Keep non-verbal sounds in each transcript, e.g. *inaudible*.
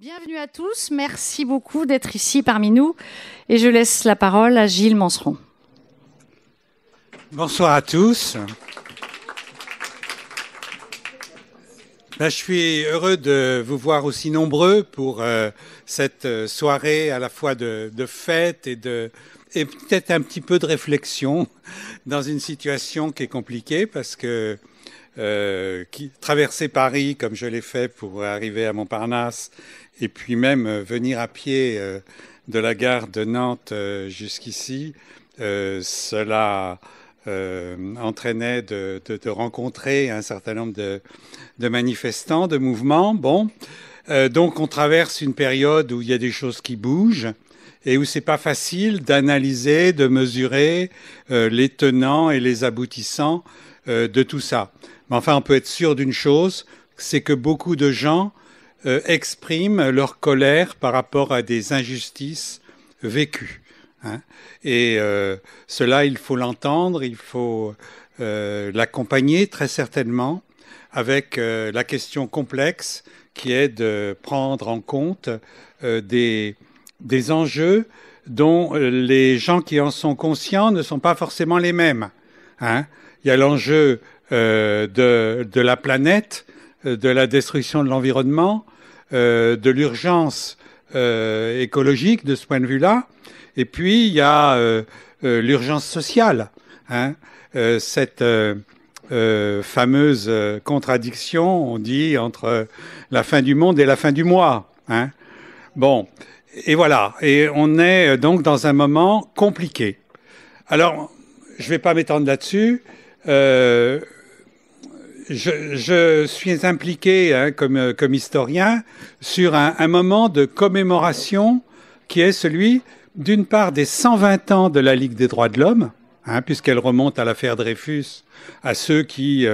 Bienvenue à tous, merci beaucoup d'être ici parmi nous et je laisse la parole à Gilles Manseron. Bonsoir à tous. Ben, je suis heureux de vous voir aussi nombreux pour euh, cette euh, soirée à la fois de, fête et et peut-être un petit peu de réflexion *laughs* dans une situation qui est compliquée parce que euh, qui, traverser Paris comme je l'ai fait pour arriver à Montparnasse, et puis même euh, venir à pied euh, de la gare de Nantes jusqu'ici, cela entraînait de, de, rencontrer un certain nombre de, de manifestants, de mouvements. Bon, donc on traverse une période où il y a des choses qui bougent et où c'est pas facile d'analyser, de mesurer les tenants et les aboutissants euh, de tout ça. Mais enfin, on peut être sûr d'une chose, c'est que beaucoup de gens euh, expriment leur colère par rapport à des injustices vécues. Hein. Et euh, cela, il faut l'entendre, il faut l'accompagner très certainement avec la question complexe qui est de prendre en compte des, enjeux dont les gens qui en sont conscients ne sont pas forcément les mêmes. Hein il y a l'enjeu euh, de, la planète, euh, de la destruction de l'environnement, euh, de l'urgence écologique de ce point de vue-là. Et puis, il y a l'urgence sociale, hein. cette fameuse contradiction, on dit, entre la fin du monde et la fin du mois. Hein. Bon, et voilà, et on est donc dans un moment compliqué. Alors, je ne vais pas m'étendre là-dessus. Euh, je, suis impliqué hein, comme, euh, comme, historien sur un, moment de commémoration qui est celui, d'une part, des 120 ans de la Ligue des droits de l'homme, hein, puisqu'elle remonte à l'affaire Dreyfus, à ceux qui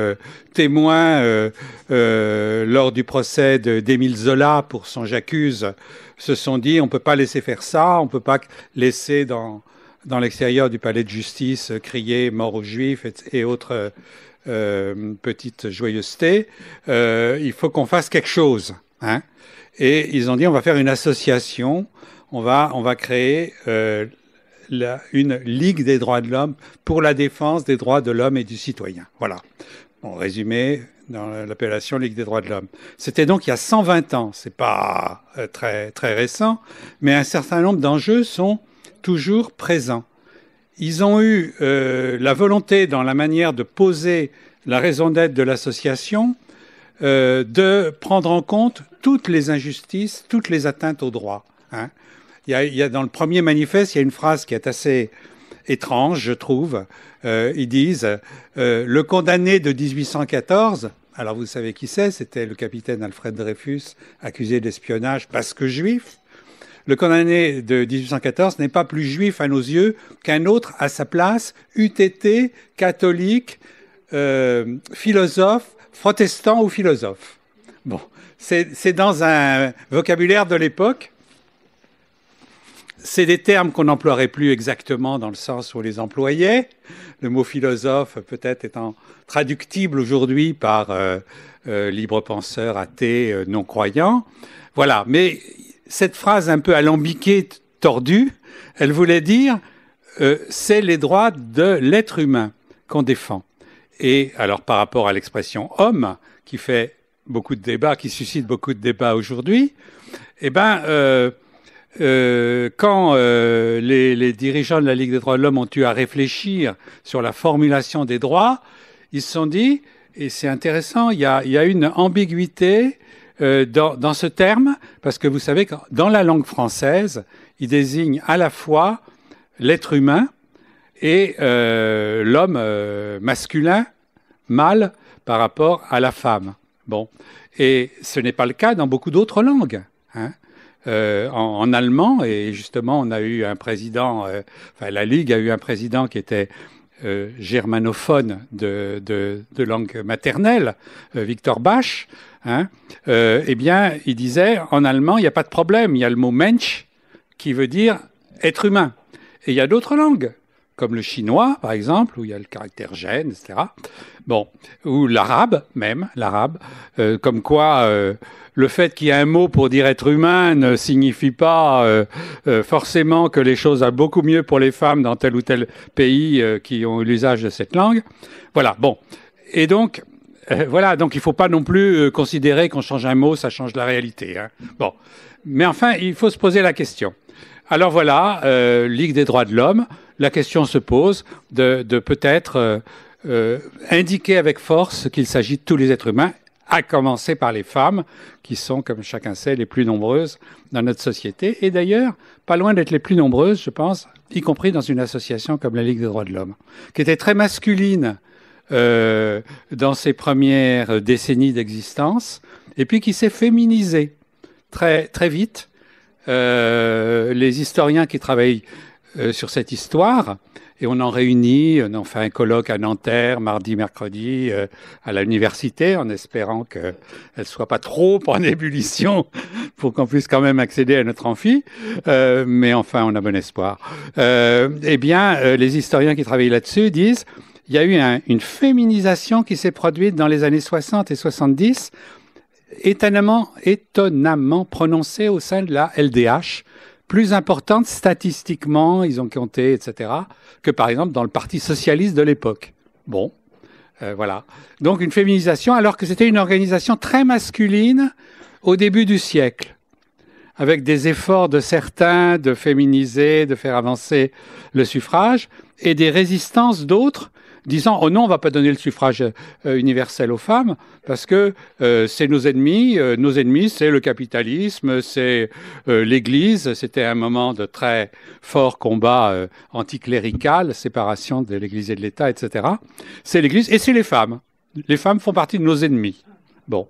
témoins euh, témoignent lors du procès d'Émile Zola pour son J'accuse, se sont dit on ne peut pas laisser faire ça, on ne peut pas laisser dans, dans l'extérieur du palais de justice euh, crier mort aux juifs et, autres euh, euh, petites joyeusetés. il faut qu'on fasse quelque chose. Hein. Et ils ont dit on va faire une association, on va, on va créer la, une Ligue des droits de l'homme pour la défense des droits de l'homme et du citoyen. Voilà. Bon, résumé dans l'appellation Ligue des droits de l'homme. C'était donc il y a 120 ans, c'est pas très, très récent, mais un certain nombre d'enjeux sont toujours présent. Ils ont eu euh, la volonté, dans la manière de poser la raison d'être de l'association, euh, de prendre en compte toutes les injustices, toutes les atteintes aux droits. Hein. Il, y a, dans le premier manifeste, il y a une phrase qui est assez étrange, je trouve. Euh, ils disent Le condamné de 1814, alors vous savez qui c'est, c'était le capitaine Alfred Dreyfus, accusé d'espionnage parce que juif. Le condamné de 1814 n'est pas plus juif à nos yeux qu'un autre à sa place, eût été catholique, euh, philosophe, protestant ou philosophe. Bon, c'est dans un vocabulaire de l'époque. C'est des termes qu'on n'emploierait plus exactement dans le sens où on les employait. Le mot philosophe, peut-être, étant traductible aujourd'hui par euh, euh, libre penseur, athée, non croyant. Voilà. Mais cette phrase un peu alambiquée, tordue, elle voulait dire euh, c'est les droits de l'être humain qu'on défend. Et alors par rapport à l'expression homme, qui fait beaucoup de débats, qui suscite beaucoup de débats aujourd'hui, eh ben, euh, euh, quand les, dirigeants de la Ligue des droits de l'homme ont eu à réfléchir sur la formulation des droits, ils se sont dit, et c'est intéressant, il y a, une ambiguïté euh, dans, ce terme, parce que vous savez que dans la langue française, il désigne à la fois l'être humain et euh, l'homme euh, masculin, mâle, par rapport à la femme. Bon, et ce n'est pas le cas dans beaucoup d'autres langues. Hein. en, en, allemand, et justement, on a eu un président, enfin, la Ligue a eu un président qui était euh, germanophone de, langue maternelle, euh, Victor Bach, hein, euh, eh bien, il disait en allemand, il n'y a pas de problème, il y a le mot Mensch qui veut dire être humain. Et il y a d'autres langues comme le chinois, par exemple, où il y a le caractère gène, etc. Bon, ou l'arabe même, l'arabe, euh, comme quoi euh, le fait qu'il y ait un mot pour dire être humain ne signifie pas euh, forcément que les choses allaient beaucoup mieux pour les femmes dans tel ou tel pays qui ont eu l'usage de cette langue. Voilà, bon. Et donc, voilà, donc il ne faut pas non plus considérer qu'on change un mot, ça change la réalité. Hein. Bon, mais enfin, il faut se poser la question. Alors voilà, euh, Ligue des droits de l'homme, la question se pose de, peut-être euh, euh, indiquer avec force qu'il s'agit de tous les êtres humains, à commencer par les femmes, qui sont, comme chacun sait, les plus nombreuses dans notre société, et d'ailleurs, pas loin d'être les plus nombreuses, je pense, y compris dans une association comme la Ligue des droits de l'homme, qui était très masculine dans ses premières décennies d'existence, et puis qui s'est féminisée très, très vite, euh, les historiens qui travaillent euh, sur cette histoire, et on en réunit, on en fait un colloque à Nanterre, mardi, mercredi, euh, à l'université, en espérant qu'elle ne soit pas trop en ébullition pour qu'on puisse quand même accéder à notre amphi. mais enfin, on a bon espoir. eh bien, les historiens qui travaillent là-dessus disent, il y a eu une féminisation qui s'est produite dans les années 60 et 70 étonnamment, étonnamment prononcée au sein de la LDH, plus importante statistiquement, ils ont compté, etc., que par exemple dans le Parti socialiste de l'époque. Bon, euh, voilà. Donc une féminisation, alors que c'était une organisation très masculine au début du siècle, avec des efforts de certains de féminiser, de faire avancer le suffrage, et des résistances d'autres disant oh non, on va pas donner le suffrage euh, universel aux femmes parce que euh, c'est nos ennemis, euh, nos ennemis c'est le capitalisme, c'est l'Église. C'était un moment de très fort combat anticlérical, séparation de l'Église et de l'État, etc. C'est l'Église et c'est les femmes. Les femmes font partie de nos ennemis. Bon.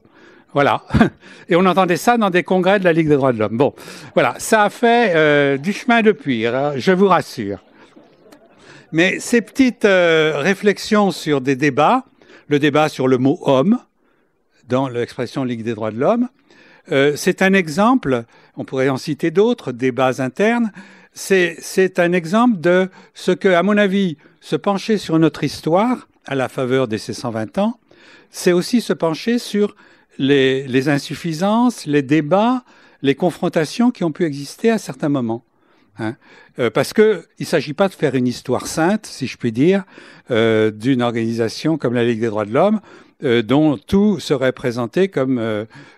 Voilà. *laughs* Et on entendait ça dans des congrès de la Ligue des droits de l'homme. Bon, voilà, ça a fait du chemin depuis, hein. je vous rassure. Mais ces petites euh, réflexions sur des débats, le débat sur le mot homme dans l'expression Ligue des droits de l'homme, euh, c'est un exemple, on pourrait en citer d'autres, débats internes, c'est un exemple de ce que, à mon avis, se pencher sur notre histoire à la faveur de ces 120 ans, c'est aussi se pencher sur les insuffisances, les débats, les confrontations qui ont pu exister à certains moments. Hein. Euh, parce que il ne s'agit pas de faire une histoire sainte, si je puis dire, euh, d'une organisation comme la Ligue des droits de l'homme, euh, dont tout serait présenté comme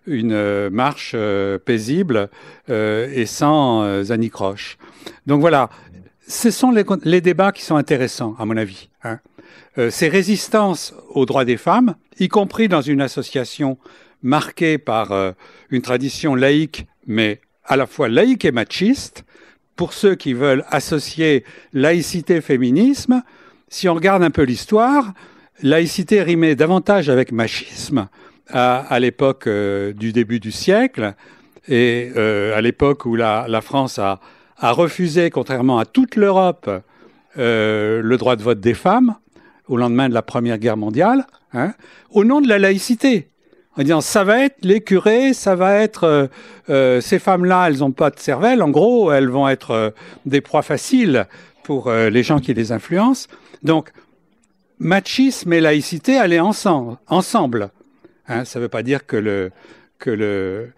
une marche paisible et sans anicroche. Donc voilà, ce sont les, débats qui sont intéressants, à mon avis. Hein. ces résistances aux droits des femmes, y compris dans une association marquée par une tradition laïque, mais à la fois laïque et machiste, pour ceux qui veulent associer laïcité féminisme, si on regarde un peu l'histoire, laïcité rimait davantage avec machisme à, l'époque euh, du début du siècle et euh, à l'époque où la, France a, refusé, contrairement à toute l'Europe, euh, le droit de vote des femmes au lendemain de la Première Guerre mondiale, hein, au nom de la laïcité en disant ça va être les curés, ça va être euh, euh, ces femmes-là, elles n'ont pas de cervelle, en gros, elles vont être euh, des proies faciles pour les gens qui les influencent. Donc, machisme et laïcité allez ensemble. ensemble. Hein, ça ne veut pas dire que le, que le,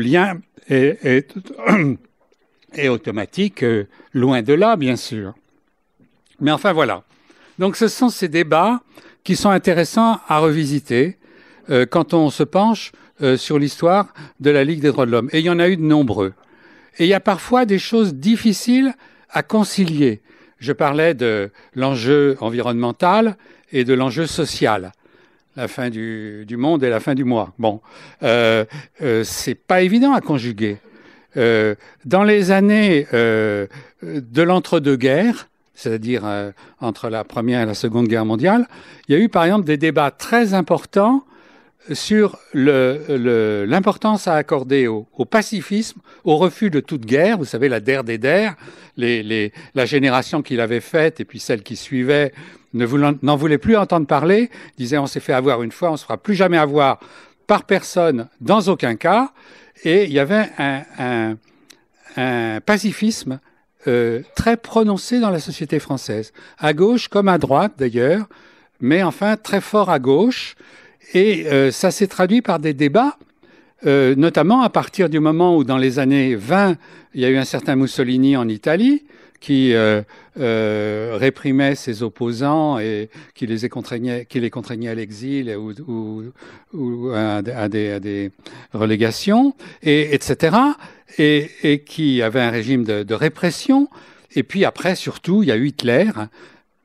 lien est, est *clears throat* automatique, loin de là, bien sûr. Mais enfin voilà. Donc ce sont ces débats qui sont intéressants à revisiter euh, quand on se penche euh, sur l'histoire de la Ligue des droits de l'homme. Et il y en a eu de nombreux. Et il y a parfois des choses difficiles à concilier. Je parlais de l'enjeu environnemental et de l'enjeu social. La fin du, du, monde et la fin du mois. Bon, euh, euh c'est pas évident à conjuguer. dans les années de l'entre-deux-guerres, c'est-à-dire entre la Première et la Seconde Guerre mondiale, il y a eu par exemple des débats très importants sur l'importance à accorder au, pacifisme, au refus de toute guerre. Vous savez, la der des der, les, la génération qui l'avait faite et puis celle qui suivait n'en voulait plus entendre parler, disait on s'est fait avoir une fois, on ne se fera plus jamais avoir par personne dans aucun cas. Et il y avait un, un, pacifisme euh, très prononcé dans la société française, à gauche comme à droite d'ailleurs, mais enfin très fort à gauche et euh, ça s'est traduit par des débats, euh, notamment à partir du moment où, dans les années 20, il y a eu un certain Mussolini en Italie qui euh, réprimait ses opposants et qui les contraignait, qui les contraignait à l'exil ou, à, des, relégations, etc., et, qui avait un régime de, de répression. Et puis après, surtout, il y a eu Hitler,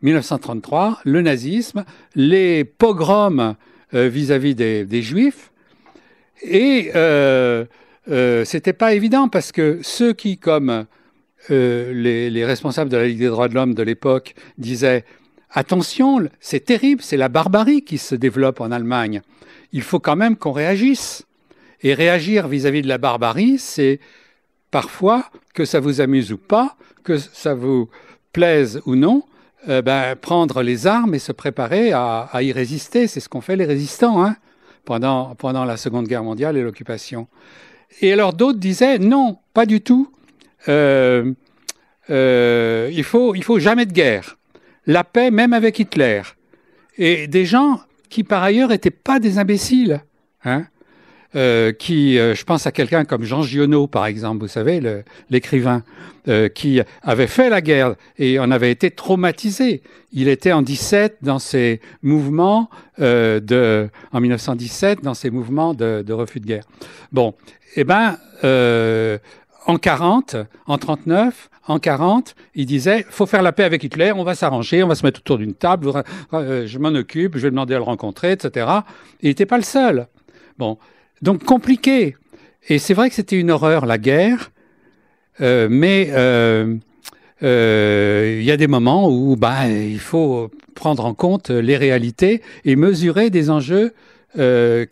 1933, hein, le nazisme, les pogroms euh, vis-à-vis des, Juifs. Et ce euh, n'était euh, c'était pas évident parce que ceux qui, comme les, responsables de la Ligue des droits de l'homme de l'époque, disaient attention, c'est terrible, c'est la barbarie qui se développe en Allemagne. Il faut quand même qu'on réagisse. Et réagir vis à -vis de la barbarie, c'est parfois que ça vous amuse ou pas, que ça vous plaise ou non, euh, ben, prendre les armes et se préparer à, y résister. C'est ce qu'ont fait les résistants hein, pendant, la Seconde Guerre mondiale et l'occupation. Et alors d'autres disaient non, pas du tout. Euh, euh, il faut faut jamais de guerre. La paix, même avec Hitler. Et des gens qui par ailleurs n'étaient pas des imbéciles. Hein euh, qui, euh, je pense à quelqu'un comme Jean Giono, par exemple, vous savez, l'écrivain, euh, qui avait fait la guerre et en avait été traumatisé. Il était en 17 dans ces mouvements de, en 1917 dans ses mouvements de, refus de guerre. Bon, eh ben, en 40, en 39, en 40, il disait faut faire la paix avec Hitler, on va s'arranger, on va se mettre autour d'une table, je m'en occupe, je vais demander à le rencontrer, etc. il n'était pas le seul. Bon, donc compliqué. Et c'est vrai que c'était une horreur, la guerre, euh, mais euh, euh, il y a des moments où bah, il faut prendre en compte les réalités et mesurer des enjeux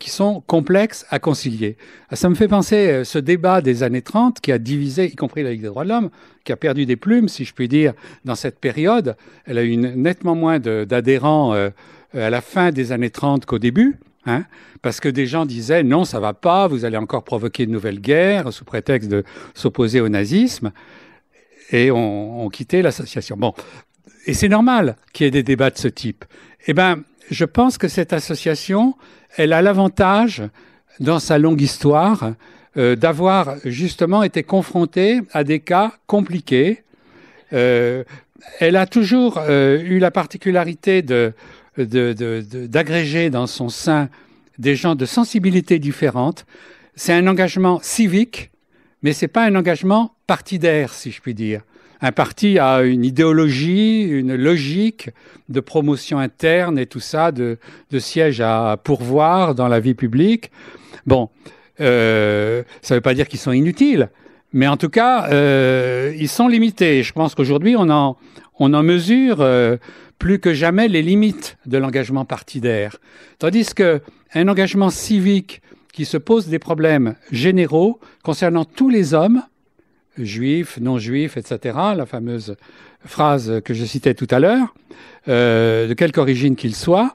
qui sont complexes à concilier. Ça me fait penser ce débat des années 30 qui a divisé, y compris la Ligue des droits de l'homme, qui a perdu des plumes, si je puis dire, dans cette période. Elle a eu nettement moins d'adhérents à la fin des années 30 qu'au début. Hein, parce que des gens disaient non, ça va pas, vous allez encore provoquer une nouvelle guerre sous prétexte de s'opposer au nazisme, et on, on quittait l'association. Bon, et c'est normal qu'il y ait des débats de ce type. Eh bien, je pense que cette association, elle a l'avantage dans sa longue histoire euh, d'avoir justement été confrontée à des cas compliqués. Euh, elle a toujours euh, eu la particularité de d'agréger dans son sein des gens de sensibilités différentes. C'est un engagement civique, mais c'est pas un engagement partidaire, si je puis dire. Un parti a une idéologie, une logique de promotion interne et tout ça, de, de sièges à pourvoir dans la vie publique. Bon, euh, ça ne veut pas dire qu'ils sont inutiles, mais en tout cas, euh, ils sont limités. Je pense qu'aujourd'hui, on en, on en mesure euh, plus que jamais les limites de l'engagement partidaire. Tandis que un engagement civique qui se pose des problèmes généraux concernant tous les hommes, juifs, non-juifs, etc., la fameuse phrase que je citais tout à l'heure, euh, de quelque origine qu'il soit,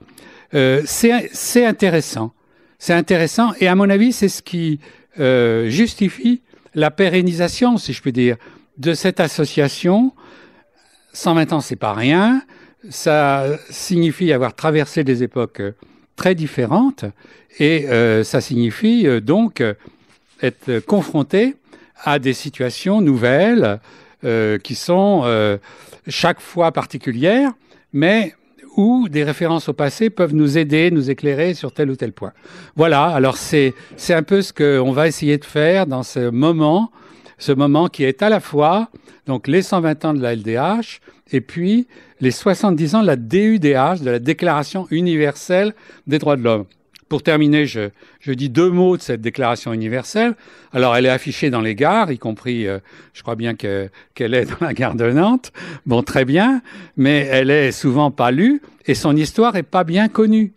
euh, c'est intéressant. C'est intéressant et à mon avis, c'est ce qui euh, justifie la pérennisation, si je puis dire, de cette association. 120 ans, c'est pas rien ça signifie avoir traversé des époques euh, très différentes et euh, ça signifie euh, donc être confronté à des situations nouvelles qui sont chaque fois particulières, mais où des références au passé peuvent nous aider, nous éclairer sur tel ou tel point. Voilà, alors c'est un peu ce qu'on va essayer de faire dans ce moment ce moment qui est à la fois donc les 120 ans de la LDH et puis les 70 ans de la DUDH, de la Déclaration universelle des droits de l'homme. Pour terminer, je, je, dis deux mots de cette déclaration universelle. Alors, elle est affichée dans les gares, y compris, euh, je crois bien qu'elle est dans la gare de Nantes. Bon, très bien, mais elle est souvent pas lue et son histoire est pas bien connue.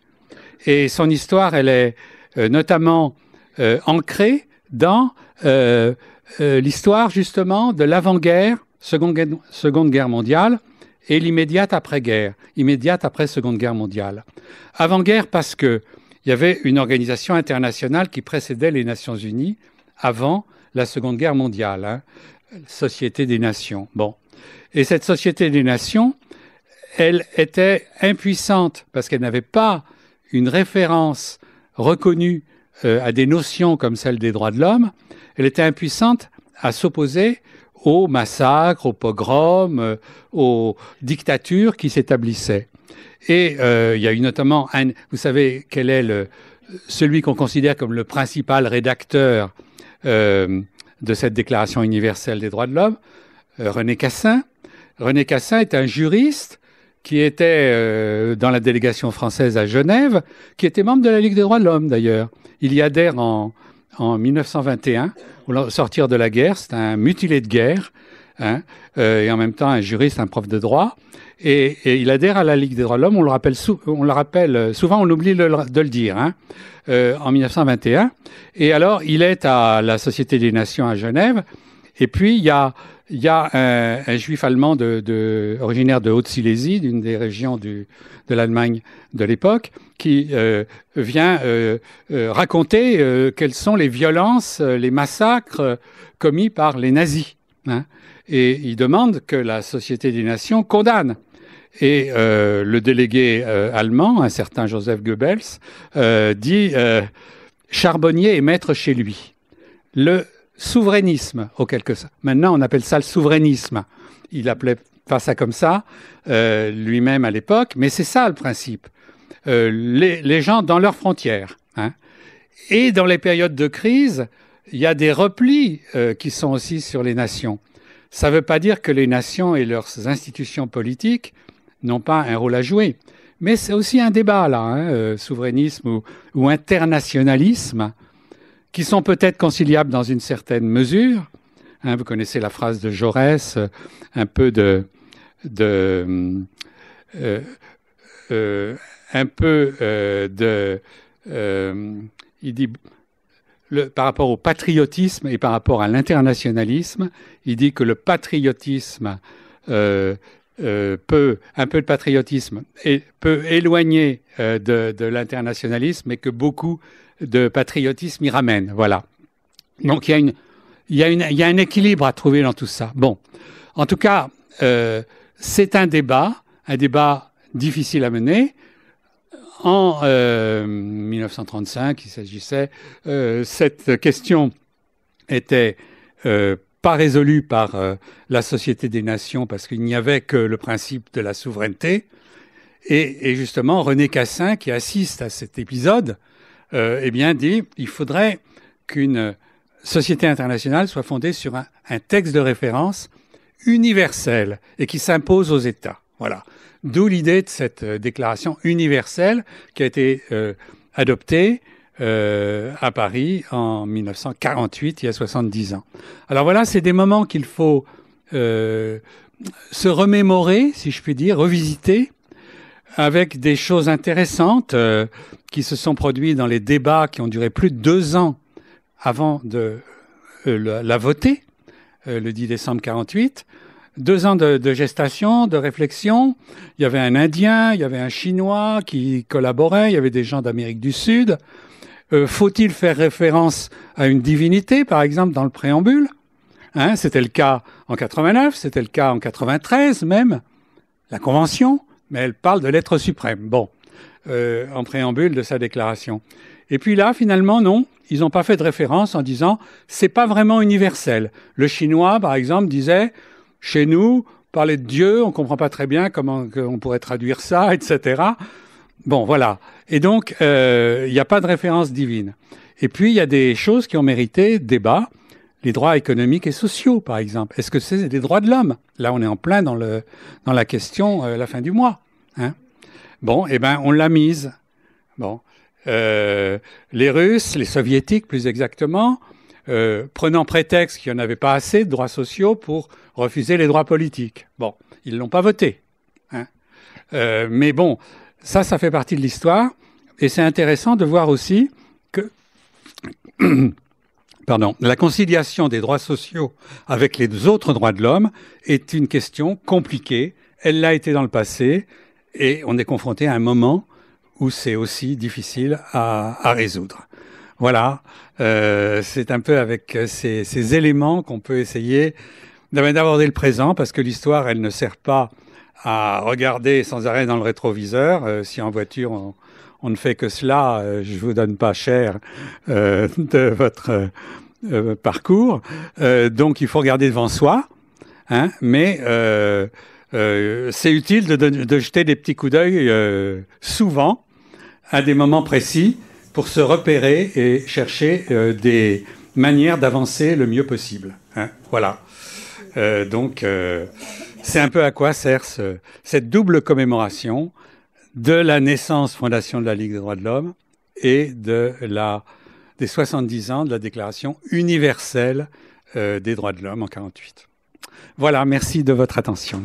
Et son histoire, elle est euh, notamment euh, ancrée dans euh, l'histoire justement de l'avant-guerre, seconde, Guerre mondiale, et l'immédiate après-guerre, immédiate après Seconde Guerre mondiale. Avant-guerre parce que il y avait une organisation internationale qui précédait les Nations Unies avant la Seconde Guerre mondiale, hein, Société des Nations. Bon, et cette Société des Nations, elle était impuissante parce qu'elle n'avait pas une référence reconnue euh, à des notions comme celle des droits de l'homme, elle était impuissante à s'opposer aux massacres, aux pogroms, euh, aux dictatures qui s'établissaient. Et euh, il y a eu notamment, un, vous savez quel est celui qu'on considère comme le principal rédacteur de cette Déclaration universelle des droits de l'homme, René Cassin. René Cassin est un juriste qui était euh, dans la délégation française à Genève, qui était membre de la Ligue des droits de l'homme d'ailleurs. Il y adhère en, 1921, au sortir de la guerre, c'est un mutilé de guerre, hein, euh, et en même temps un juriste, un prof de droit, et, il adhère à la Ligue des droits de l'homme, on, le rappelle on le rappelle euh, souvent, on oublie de le dire, hein, en 1921. Et alors, il est à la Société des Nations à Genève, et puis il y a il y a un, juif allemand originaire de Haute-Silésie, d'une des régions du, de l'Allemagne de l'époque, qui euh, vient euh, euh, raconter quelles sont les violences, les massacres commis par les nazis. Hein. Et il demande que la Société des Nations condamne. Et le délégué allemand, un certain Joseph Goebbels, dit Charbonnier est maître chez lui. Le souverainisme, au quelque Maintenant, on appelle ça le souverainisme. Il appelait pas ça comme ça euh, lui-même à l'époque, mais c'est ça le principe. Euh, les, gens dans leurs frontières. Hein. Et dans les périodes de crise, il y a des replis euh, qui sont aussi sur les nations. Ça ne veut pas dire que les nations et leurs institutions politiques n'ont pas un rôle à jouer. Mais c'est aussi un débat là, hein, souverainisme ou internationalisme qui sont peut-être conciliables dans une certaine mesure. Hein, vous connaissez la phrase de Jaurès, euh, un peu de, euh, euh, un peu de, il dit le, par rapport au patriotisme et par rapport à l'internationalisme, il dit que le patriotisme euh, un peu de patriotisme et peut éloigner euh, de, l'internationalisme et que beaucoup de patriotisme y ramène. Voilà. Donc il y a une, il un équilibre à trouver dans tout ça. Bon, en tout cas, euh, c'est un débat, un débat difficile à mener. En 1935, il s'agissait, cette question était pas résolu par euh, la Société des Nations parce qu'il n'y avait que le principe de la souveraineté. Et, justement, René Cassin, qui assiste à cet épisode, euh, eh bien, dit il faudrait qu'une société internationale soit fondée sur un, texte de référence universel et qui s'impose aux États. Voilà. D'où l'idée de cette euh, déclaration universelle qui a été adoptée euh, à Paris en 1948, il y a 70 ans. Alors voilà, c'est des moments qu'il faut euh, se remémorer, si je puis dire, revisiter avec des choses intéressantes euh, qui se sont produites dans les débats qui ont duré plus de deux ans avant de la, voter, le 10 décembre 48 deux ans de, de, gestation, de réflexion. Il y avait un Indien, il y avait un Chinois qui collaborait, il y avait des gens d'Amérique du Sud. Euh, faut-il faire référence à une divinité, par exemple, dans le préambule hein, C'était le cas en 89, c'était le cas en 93 même, la Convention, mais elle parle de l'être suprême, bon, euh, en préambule de sa déclaration. Et puis là, finalement, non, ils n'ont pas fait de référence en disant c'est pas vraiment universel. Le chinois, par exemple, disait chez nous, parler de Dieu, on ne comprend pas très bien comment on pourrait traduire ça, etc. Bon, voilà. Et donc, euh, il n'y a pas de référence divine. Et puis, il y a des choses qui ont mérité débat. Les droits économiques et sociaux, par exemple. Est-ce que c'est des droits de l'homme Là, on est en plein dans, le, dans la question euh, la fin du mois. Hein bon, eh ben, on l'a mise. Bon. Euh, les Russes, les Soviétiques plus exactement, prenant prétexte qu'il n'y en avait pas assez de droits sociaux pour refuser les droits politiques. Bon, ils ne l'ont pas voté. Hein. mais bon, ça, ça fait partie de l'histoire. Et c'est intéressant de voir aussi que *clears throat* pardon, la conciliation des droits sociaux avec les autres droits de l'homme est une question compliquée. Elle l'a été dans le passé et on est confronté à un moment où c'est aussi difficile à, résoudre. Voilà, euh, c'est un peu avec ces, ces éléments qu'on peut essayer d'aborder le présent parce que l'histoire, elle ne sert pas à regarder sans arrêt dans le rétroviseur. Euh, si en voiture on, ne fait que cela, euh, je vous donne pas cher euh, *laughs* de votre parcours. donc il faut regarder devant soi, hein, mais c'est utile de, jeter des petits coups d'œil souvent à des moments précis pour se repérer et chercher des manières d'avancer le mieux possible. Hein. voilà. donc c'est un peu à quoi sert cette double commémoration de la naissance fondation de la Ligue des droits de l'homme et de la, des 70 ans de la Déclaration universelle euh, des droits de l'homme en 1948. Voilà, merci de votre attention.